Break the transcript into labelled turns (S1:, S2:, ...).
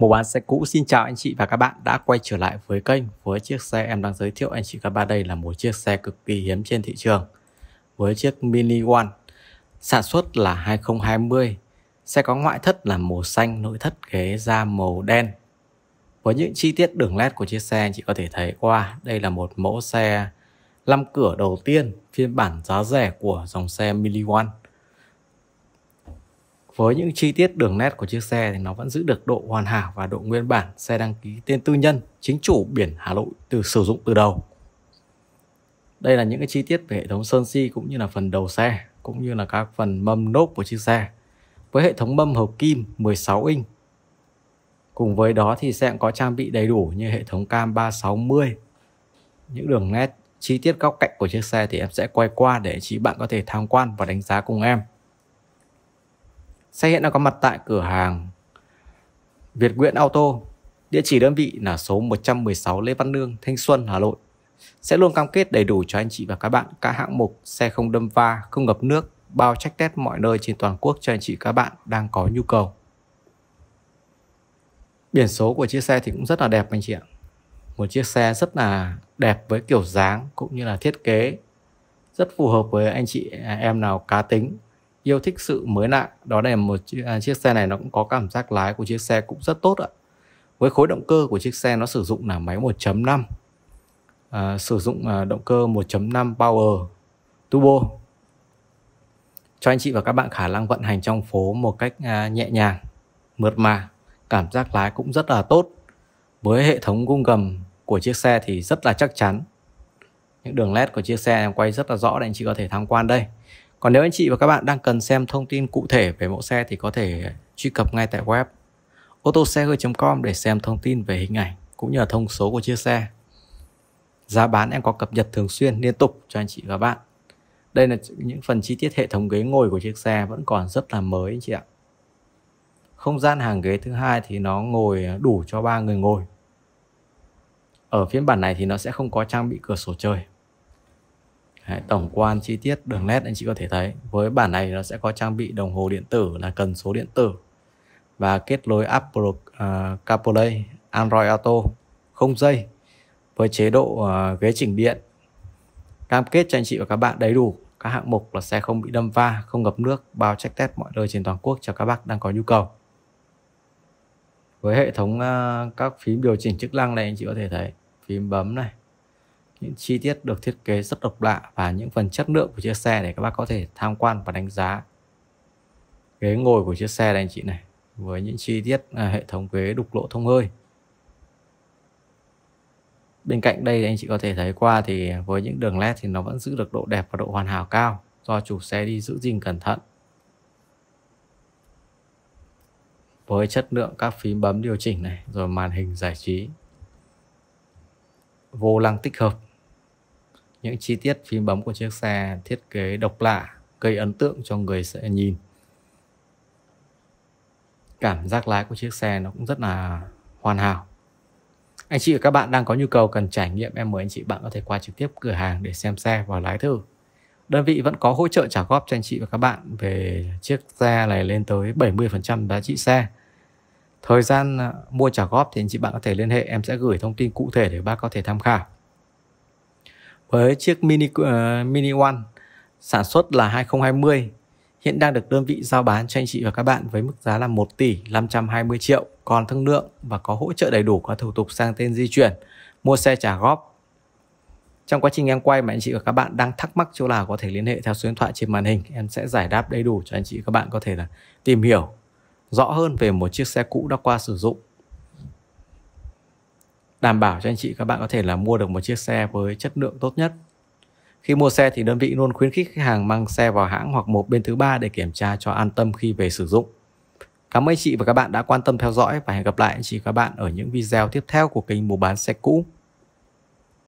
S1: Một bán xe cũ xin chào anh chị và các bạn đã quay trở lại với kênh với chiếc xe em đang giới thiệu anh chị các bạn đây là một chiếc xe cực kỳ hiếm trên thị trường với chiếc Mini One sản xuất là 2020 xe có ngoại thất là màu xanh nội thất ghế da màu đen với những chi tiết đường nét của chiếc xe anh chị có thể thấy qua đây là một mẫu xe 5 cửa đầu tiên phiên bản giá rẻ của dòng xe Mini One với những chi tiết đường nét của chiếc xe thì nó vẫn giữ được độ hoàn hảo và độ nguyên bản xe đăng ký tên tư nhân chính chủ biển Hà Nội từ sử dụng từ đầu. Đây là những cái chi tiết về hệ thống sơn si cũng như là phần đầu xe cũng như là các phần mâm nốt của chiếc xe. Với hệ thống mâm hợp kim 16 inch Cùng với đó thì sẽ có trang bị đầy đủ như hệ thống cam 360 Những đường nét chi tiết góc cạnh của chiếc xe thì em sẽ quay qua để chị bạn có thể tham quan và đánh giá cùng em Xe hiện đang có mặt tại cửa hàng Việt Nguyễn Auto. Địa chỉ đơn vị là số 116 Lê Văn Lương, Thanh Xuân, Hà Nội. Sẽ luôn cam kết đầy đủ cho anh chị và các bạn các hạng mục xe không đâm va, không ngập nước, bao trách test mọi nơi trên toàn quốc cho anh chị các bạn đang có nhu cầu. Biển số của chiếc xe thì cũng rất là đẹp anh chị ạ. Một chiếc xe rất là đẹp với kiểu dáng cũng như là thiết kế rất phù hợp với anh chị à, em nào cá tính yêu thích sự mới lạ đó là một à, chiếc, xe này nó cũng có cảm giác lái của chiếc xe cũng rất tốt ạ với khối động cơ của chiếc xe nó sử dụng là máy 1.5 à, sử dụng à, động cơ 1.5 power turbo cho anh chị và các bạn khả năng vận hành trong phố một cách à, nhẹ nhàng mượt mà cảm giác lái cũng rất là tốt với hệ thống gung gầm của chiếc xe thì rất là chắc chắn những đường led của chiếc xe em quay rất là rõ để anh chị có thể tham quan đây còn nếu anh chị và các bạn đang cần xem thông tin cụ thể về mẫu xe thì có thể truy cập ngay tại web xe com để xem thông tin về hình ảnh cũng như là thông số của chiếc xe. Giá bán em có cập nhật thường xuyên liên tục cho anh chị và các bạn. Đây là những phần chi tiết hệ thống ghế ngồi của chiếc xe vẫn còn rất là mới anh chị ạ. Không gian hàng ghế thứ hai thì nó ngồi đủ cho ba người ngồi. Ở phiên bản này thì nó sẽ không có trang bị cửa sổ trời Đấy, tổng quan chi tiết đường nét anh chị có thể thấy với bản này nó sẽ có trang bị đồng hồ điện tử là cần số điện tử và kết nối Apple uh, à, CarPlay, Android Auto không dây với chế độ uh, ghế chỉnh điện cam kết cho anh chị và các bạn đầy đủ các hạng mục là xe không bị đâm va, không ngập nước, bao check test mọi nơi trên toàn quốc cho các bác đang có nhu cầu. Với hệ thống uh, các phím điều chỉnh chức năng này anh chị có thể thấy phím bấm này, những chi tiết được thiết kế rất độc lạ và những phần chất lượng của chiếc xe để các bác có thể tham quan và đánh giá ghế ngồi của chiếc xe này anh chị này với những chi tiết à, hệ thống ghế đục lỗ thông hơi bên cạnh đây anh chị có thể thấy qua thì với những đường led thì nó vẫn giữ được độ đẹp và độ hoàn hảo cao do chủ xe đi giữ gìn cẩn thận với chất lượng các phím bấm điều chỉnh này rồi màn hình giải trí vô lăng tích hợp những chi tiết phím bấm của chiếc xe thiết kế độc lạ gây ấn tượng cho người sẽ nhìn cảm giác lái của chiếc xe nó cũng rất là hoàn hảo anh chị và các bạn đang có nhu cầu cần trải nghiệm em mời anh chị bạn có thể qua trực tiếp cửa hàng để xem xe và lái thử đơn vị vẫn có hỗ trợ trả góp cho anh chị và các bạn về chiếc xe này lên tới 70% giá trị xe thời gian à, mua trả góp thì anh chị bạn có thể liên hệ em sẽ gửi thông tin cụ thể để bác có thể tham khảo với chiếc Mini uh, Mini One sản xuất là 2020 hiện đang được đơn vị giao bán cho anh chị và các bạn với mức giá là 1 tỷ 520 triệu còn thương lượng và có hỗ trợ đầy đủ các thủ tục sang tên di chuyển mua xe trả góp trong quá trình em quay mà anh chị và các bạn đang thắc mắc chỗ nào có thể liên hệ theo số điện thoại trên màn hình em sẽ giải đáp đầy đủ cho anh chị và các bạn có thể là tìm hiểu rõ hơn về một chiếc xe cũ đã qua sử dụng đảm bảo cho anh chị các bạn có thể là mua được một chiếc xe với chất lượng tốt nhất. Khi mua xe thì đơn vị luôn khuyến khích khách hàng mang xe vào hãng hoặc một bên thứ ba để kiểm tra cho an tâm khi về sử dụng. Cảm ơn anh chị và các bạn đã quan tâm theo dõi và hẹn gặp lại anh chị và các bạn ở những video tiếp theo của kênh mua bán xe cũ.